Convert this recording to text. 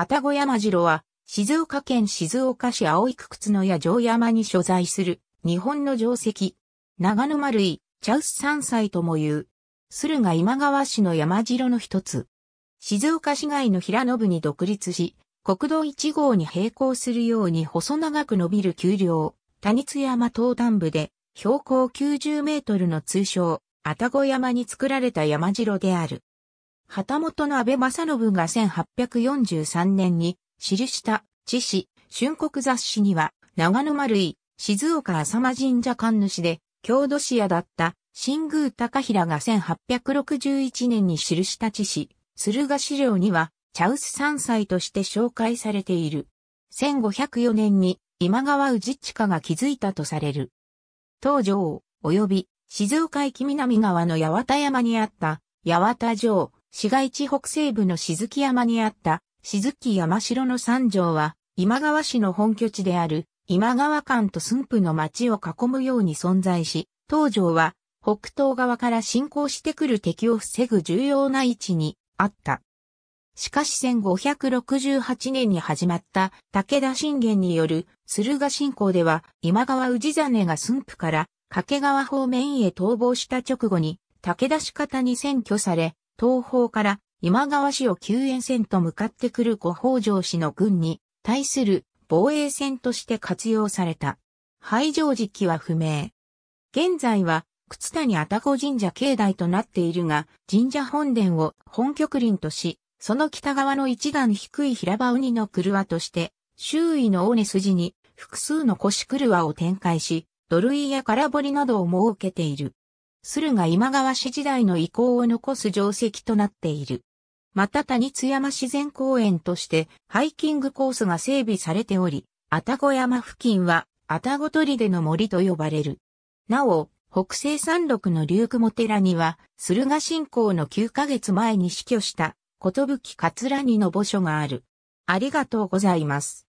愛宕山城は、静岡県静岡市青葵区靴野屋城山に所在する、日本の城石。長沼類、茶臼山菜とも言う。駿河今川市の山城の一つ。静岡市街の平野部に独立し、国道1号に並行するように細長く伸びる丘陵、谷津山東端部で、標高90メートルの通称、愛宕山に作られた山城である。旗本の安倍正信が1843年に記した知史、春国雑誌には、長野丸井、静岡浅間神社神主で、郷土市屋だった新宮高平が1861年に記した知史、駿河資料には、茶臼山歳として紹介されている。1504年に今川氏地下が築いたとされる。東条、及び静岡駅南側の八幡山にあった八幡城、市街地北西部の静木山にあった静木山城の三条は今川市の本拠地である今川間と駿府の町を囲むように存在し、東条は北東側から侵攻してくる敵を防ぐ重要な位置にあった。しかし1568年に始まった武田信玄による駿河侵攻では今川氏真が駿府から掛川方面へ逃亡した直後に武田氏方に占拠され東方から今川氏を救援戦と向かってくる五北条氏の軍に対する防衛戦として活用された。廃城時期は不明。現在は、靴谷愛宕神社境内となっているが、神社本殿を本局林とし、その北側の一段低い平場海の車として、周囲の尾根筋に複数の腰車を展開し、土塁や空堀などを設けている。駿河今川市時代の遺構を残す定石となっている。また谷津山自然公園としてハイキングコースが整備されており、愛宕山付近は愛宕砦の森と呼ばれる。なお、北西山麓の竜雲寺には、駿河信仰の9ヶ月前に死去した、ことぶき桂にの墓所がある。ありがとうございます。